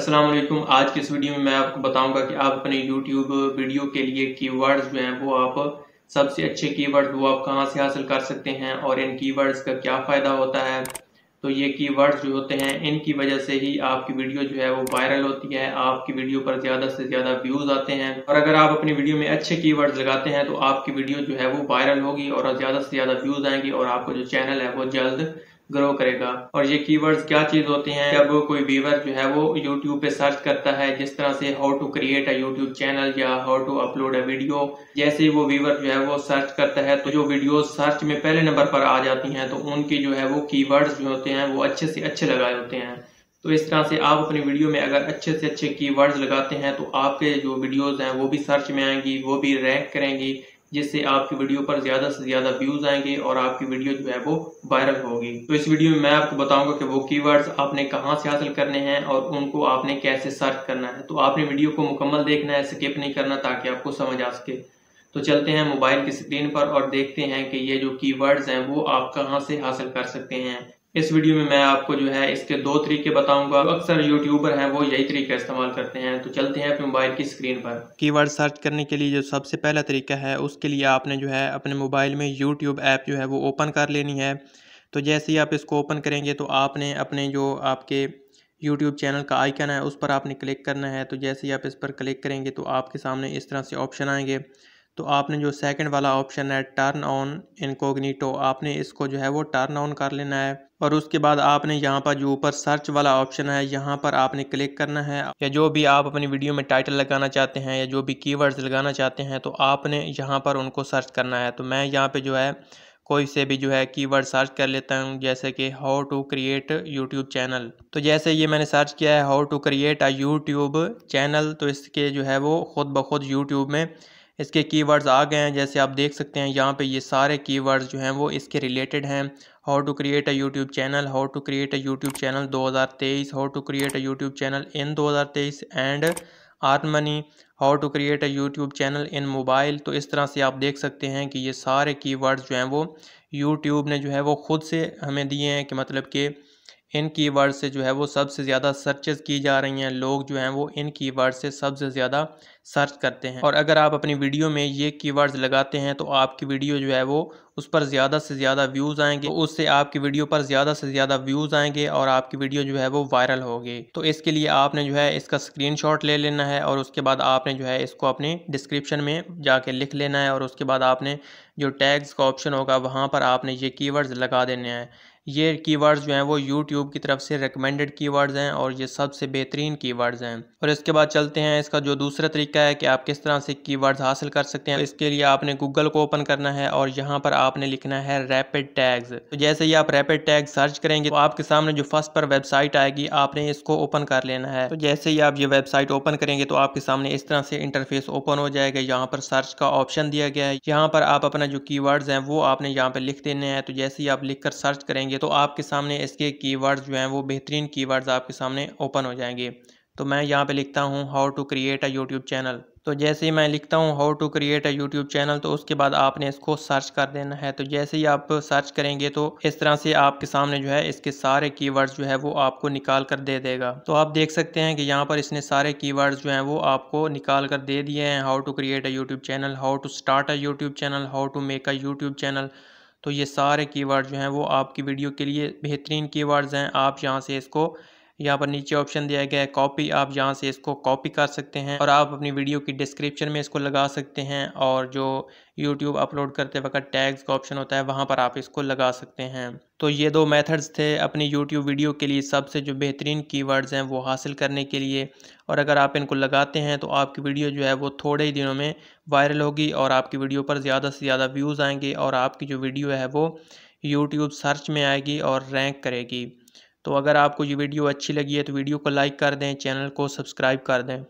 अस्सलाम वालेकुम आज के इस वीडियो में मैं आपको बताऊंगा कि आप अपने YouTube वीडियो के लिए कीवर्ड्स जो हैं वो आप सबसे अच्छे कीवर्ड वो आप कहाँ से हासिल कर सकते हैं और इन कीवर्ड्स का क्या फ़ायदा होता है तो ये कीवर्ड्स जो होते हैं इनकी वजह से ही आपकी वीडियो जो है वो वायरल होती है आपकी वीडियो पर ज़्यादा से ज़्यादा व्यूज़ आते हैं और अगर आप अपनी वीडियो में अच्छे कीवर्ड्स लगाते हैं तो आपकी वीडियो जो है वो वायरल होगी और ज़्यादा से ज़्यादा व्यूज़ आएंगे और आपका जो चैनल है वो जल्द ग्रो करेगा और ये कीवर्ड्स क्या चीज होते हैं जब कोई व्यूवर जो है वो यूट्यूब पे सर्च करता है जिस तरह से how to create a YouTube channel या how to upload a video जैसे वो व्यूवर जो है वो सर्च करता है तो जो वीडियो सर्च में पहले नंबर पर आ जाती है तो उनकी जो है वो की जो होते हैं वो अच्छे से अच्छे लगाए होते हैं तो इस तरह से आप अपनी वीडियो में अगर अच्छे से अच्छे कीवर्ड्स लगाते हैं तो आपके जो वीडियोस हैं वो भी सर्च में आएंगी वो भी रैंक करेंगी जिससे आपकी वीडियो पर ज़्यादा से ज़्यादा व्यूज़ आएंगे और आपकी वीडियो जो है वो वायरल होगी तो इस वीडियो में मैं आपको बताऊंगा कि वो कीवर्ड्स आपने कहाँ से हासिल करने हैं और उनको आपने कैसे सर्च करना है तो आपने वीडियो को मुकम्मल देखना है स्किप नहीं करना ताकि आपको समझ आ सके तो चलते हैं मोबाइल की स्क्रीन पर और देखते हैं कि ये जो कीवर्ड्स हैं वो आप कहाँ से हासिल कर सकते हैं इस वीडियो में मैं आपको जो है इसके दो तरीके बताऊंगा अक्सर यूट्यूबर हैं वो यही तरीका इस्तेमाल करते हैं तो चलते हैं अपने मोबाइल की स्क्रीन पर कीवर्ड सर्च करने के लिए जो सबसे पहला तरीका है उसके लिए आपने जो है अपने मोबाइल में यूट्यूब ऐप जो है वो ओपन कर लेनी है तो जैसे ही आप इसको ओपन करेंगे तो आपने अपने जो आपके यूट्यूब चैनल का आइकन है उस पर आपने क्लिक करना है तो जैसे ही आप इस पर क्लिक करेंगे तो आपके सामने इस तरह से ऑप्शन आएंगे तो आपने जो सेकंड वाला ऑप्शन है टर्न ऑन इनकोग्निटो आपने इसको जो है वो टर्न ऑन कर लेना है और उसके बाद आपने यहाँ पर जो ऊपर सर्च वाला ऑप्शन है यहाँ पर आपने क्लिक करना है या जो भी आप अपनी वीडियो में टाइटल लगाना चाहते हैं या जो भी कीवर्ड्स लगाना चाहते हैं तो आपने यहाँ पर उनको सर्च करना है तो मैं यहाँ पर जो है कोई से भी जो है कीवर्ड सर्च कर लेता हूँ जैसे कि how to create YouTube channel तो जैसे ये मैंने सर्च किया है how to create a YouTube channel तो इसके जो है वो खुद ब खुद यूट्यूब में इसके कीवर्ड्स आ गए हैं जैसे आप देख सकते हैं यहाँ पे ये सारे कीवर्ड्स जो हैं वो इसके रिलेटेड हैं how to create a YouTube channel how to create a YouTube channel 2023 how to create a YouTube channel in 2023 and earn money how to create a YouTube channel in mobile तो इस तरह से आप देख सकते हैं कि ये सारे कीवर्ड्स जो हैं वो यूट्यूब ने जो है वो ख़ुद से हमें दिए हैं कि मतलब कि इन कीवर्ड से जो है वो सबसे ज़्यादा सर्चेज की जा रही हैं लोग जो हैं वो इन कीवर्ड से सबसे ज़्यादा सर्च करते हैं और अगर आप अपनी वीडियो में ये कीवर्ड्स लगाते हैं तो आपकी वीडियो जो है वो उस पर ज़्यादा से ज़्यादा व्यूज़ आएंगे तो उससे आपकी वीडियो पर ज़्यादा से ज़्यादा व्यूज़ आएंगे और आपकी वीडियो जो है वो वायरल होगी तो इसके लिए आपने जो है इसका स्क्रीन ले लेना है और उसके बाद आपने जो है इसको अपने डिस्क्रिप्शन में जा लिख लेना है और उसके बाद आपने जो टैग्स का ऑप्शन होगा वहाँ पर आपने ये की लगा देने हैं ये कीवर्ड्स जो हैं वो यूट्यूब की तरफ से रिकमेंडेड कीवर्ड्स हैं और ये सबसे बेहतरीन कीवर्ड्स हैं और इसके बाद चलते हैं इसका जो दूसरा तरीका है कि आप किस तरह से कीवर्ड्स हासिल कर सकते हैं इसके लिए आपने गूगल को ओपन करना है और यहाँ पर आपने लिखना है रैपिड टैग्स तो जैसे ही आप रैपिड टैग सर्च करेंगे तो आपके सामने जो फर्स्ट पर वेबसाइट आएगी आपने इसको ओपन कर लेना है तो जैसे ही आप ये वेबसाइट ओपन करेंगे तो आपके सामने इस तरह से इंटरफेस ओपन हो जाएगा यहाँ पर सर्च का ऑप्शन दिया गया है यहाँ पर आप अपना जो की हैं वो आपने यहाँ पर लिख देने हैं तो जैसे ही आप लिख कर सर्च करेंगे करेंगे तो आपके सामने इसके कीवर्ड्स जो हैं वो बेहतरीन कीवर्ड्स आपके सामने ओपन हो जाएंगे तो मैं यहाँ पे लिखता हूँ how to create a YouTube channel तो जैसे ही मैं लिखता हूँ how to create a YouTube channel तो उसके बाद आपने इसको सर्च कर देना है तो जैसे ही आप सर्च करेंगे तो इस तरह से आपके सामने जो है इसके सारे की जो है वो आपको निकाल कर दे देगा तो आप देख सकते हैं कि यहाँ पर इसने सारे की जो हैं वो आपको निकाल कर दे दिए हैं how to create a YouTube channel how to start a YouTube channel how to make a YouTube channel तो ये सारे कीवर्ड जो हैं वो आपकी वीडियो के लिए बेहतरीन कीवर्ड्स हैं आप यहाँ से इसको यहाँ पर नीचे ऑप्शन दिया गया है कॉपी आप यहाँ से इसको कॉपी कर सकते हैं और आप अपनी वीडियो की डिस्क्रिप्शन में इसको लगा सकते हैं और जो यूट्यूब अपलोड करते वक्त टैग्स का ऑप्शन होता है वहाँ पर आप इसको लगा सकते हैं तो ये दो मेथड्स थे अपनी यूट्यूब वीडियो के लिए सबसे जो बेहतरीन कीवर्ड्स हैं वो हासिल करने के लिए और अगर आप इनको लगाते हैं तो आपकी वीडियो जो है वो थोड़े ही दिनों में वायरल होगी और आपकी वीडियो पर ज़्यादा से ज़्यादा व्यूज़ आएंगे और आपकी जो वीडियो है वो यूट्यूब सर्च में आएगी और रैंक करेगी तो अगर आपको ये वीडियो अच्छी लगी है तो वीडियो को लाइक कर दें चैनल को सब्सक्राइब कर दें